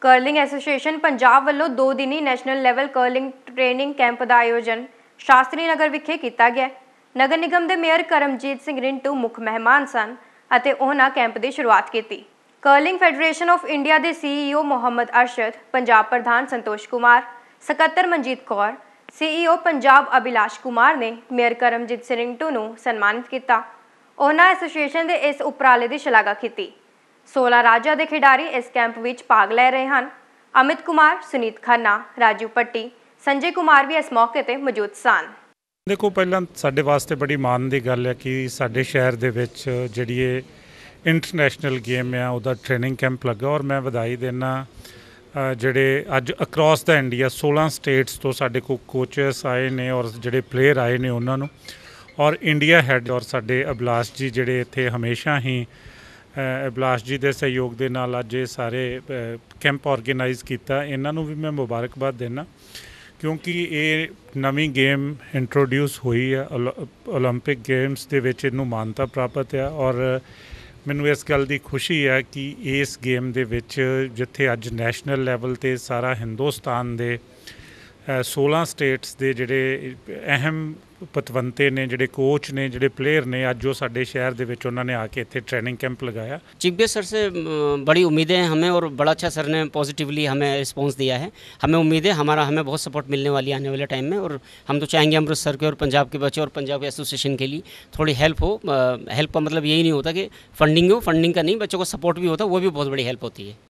curling association Punjab ਵੱਲੋਂ 2 ਦਿਨੀ national level curling training camp ਦਾ ਆਯੋਜਨ ਸ਼ਾਸਤਰੀ ਨਗਰ ਵਿਖੇ ਕੀਤਾ ਗਿਆ ਨਗਰ ਨਿਗਮ ਦੇ ਮੇਅਰ ਕਰਮਜੀਤ ਸਿੰਘ ਰਿੰਟੂ ਮੁੱਖ ਮਹਿਮਾਨ ਸਨ ਅਤੇ ਉਹਨਾਂ ਕੈਂਪ ਦੀ ਸ਼ੁਰੂਆਤ ਕੀਤੀ ਕਰਲਿੰਗ ਫੈਡਰੇਸ਼ਨ ਆਫ ਇੰਡੀਆ ਦੇ ਸੀਈਓ ਮੁਹੰਮਦ ਅਰਸ਼ਦ ਪੰਜਾਬ ਪ੍ਰਧਾਨ ਸੰਤੋਸ਼ ਕੁਮਾਰ ਸਕੱਤਰ ਮਨਜੀਤ ਕੌਰ ਸੀਈਓ ਪੰਜਾਬ ਅਭਿਲਾਸ਼ ਕੁਮਾਰ ਨੇ ਮੇਅਰ ਕਰਮਜੀਤ ਸਿੰਘ ਰਿੰਟੂ ਨੂੰ ਸਨਮਾਨਿਤ ਕੀਤਾ ਉਹਨਾਂ ਐਸੋਸੀਏਸ਼ਨ ਦੇ ਇਸ ਉਪਰਾਲੇ ਦੀ ਸ਼ਲਾਘਾ ਕੀਤੀ 16 ਰਾਜਾਂ ਦੇ ਖਿਡਾਰੀ ਇਸ ਕੈਂਪ ਵਿੱਚ ਭਾਗ ਲੈ ਰਹੇ ਹਨ ਅਮਿਤ ਕੁਮਾਰ ਸੁਨੀਤ ਖੰਨਾ ਰਾਜੂ ਪੱਟੀ ਸੰਜੇ ਕੁਮਾਰ ਵੀ ਇਸ ਮੌਕੇ ਤੇ ਮੌਜੂਦ ਸਨ ਦੇਖੋ ਪਹਿਲਾਂ ਸਾਡੇ ਵਾਸਤੇ ਬੜੀ ਮਾਣ ਦੀ ਗੱਲ ਹੈ ਕਿ ਸਾਡੇ ਸ਼ਹਿਰ ਦੇ ਵਿੱਚ ਜਿਹੜੀ ਇਹ ਇੰਟਰਨੈਸ਼ਨਲ ਗੇਮ ਆ ਉਹਦਾ ਟ੍ਰੇਨਿੰਗ ਕੈਂਪ ਲੱਗਾ ਔਰ ਮੈਂ ਵਧਾਈ ਦੇਣਾ ਜਿਹੜੇ ਅੱਜ ਅਕ੍ਰੋਸ ਦਾ ਇੰਡੀਆ 16 ਸਟੇਟਸ ਤੋਂ ਸਾਡੇ ਕੋ ਕੋਚਸ ਆਏ ਨੇ ਔਰ ਜਿਹੜੇ ਪਲੇਅਰ ਆਏ ਨੇ ਉਹਨਾਂ ਨੂੰ ਔਰ ਇੰਡੀਆ ਹੈਡ ਔਰ ਸਾਡੇ ਅਬਲਾਸ ਜੀ ਜਿਹੜੇ ਇੱਥੇ ਹਮੇਸ਼ਾ ਹੀ ਬਲਾਸ ਜੀ ਦੇ ਸਹਿਯੋਗ ਦੇ ਨਾਲ ਅੱਜ ਇਹ ਸਾਰੇ ਕੈਂਪ ਆਰਗੇਨਾਈਜ਼ ਕੀਤਾ ਇਹਨਾਂ ਨੂੰ ਵੀ ਮੈਂ ਮੁਬਾਰਕਬਾਦ ਦੇਣਾ ਕਿਉਂਕਿ ਇਹ ਨਵੀਂ ਗੇਮ ਇੰਟਰੋਡਿਊਸ ਹੋਈ ਹੈ 올림픽 ਗੇਮਸ ਦੇ ਵਿੱਚ ਇਹਨੂੰ ਮਾਨਤਾ ਪ੍ਰਾਪਤ ਹੈ ਔਰ ਮੈਨੂੰ ਇਸ ਗੱਲ ਦੀ ਖੁਸ਼ੀ ਹੈ ਕਿ ਇਸ ਗੇਮ ਦੇ ਵਿੱਚ ਜਿੱਥੇ ਅੱਜ ਨੈਸ਼ਨਲ ਲੈਵਲ ਤੇ ਸਾਰਾ ਹਿੰਦੁਸਤਾਨ ਦੇ सोलह स्टेट्स के जोड़े अहम पतवंते ने जोड़े कोच ने जो प्लेयर ने अज वो साढ़े शहर उन्होंने आके इतने ट्रेनिंग कैंप लगाया चिब्बे सर से बड़ी उम्मीदें हैं हमें और बड़ा अच्छा सर ने पॉजिटिवली हमें रिस्पॉन्स दिया है हमें उम्मीद है हमारा हमें बहुत सपोर्ट मिलने वाली आने वाले टाइम में और हम तो चाहेंगे अमृतसर के और पंजाब के बच्चे और पंजाब के एसोसिएशन के लिए थोड़ी हेल्प हो हेल्प का मतलब यही नहीं होता कि फंडिंग हो फंडिंग का नहीं बच्चों को सपोर्ट भी होता वो भी बहुत बड़ी हेल्प होती है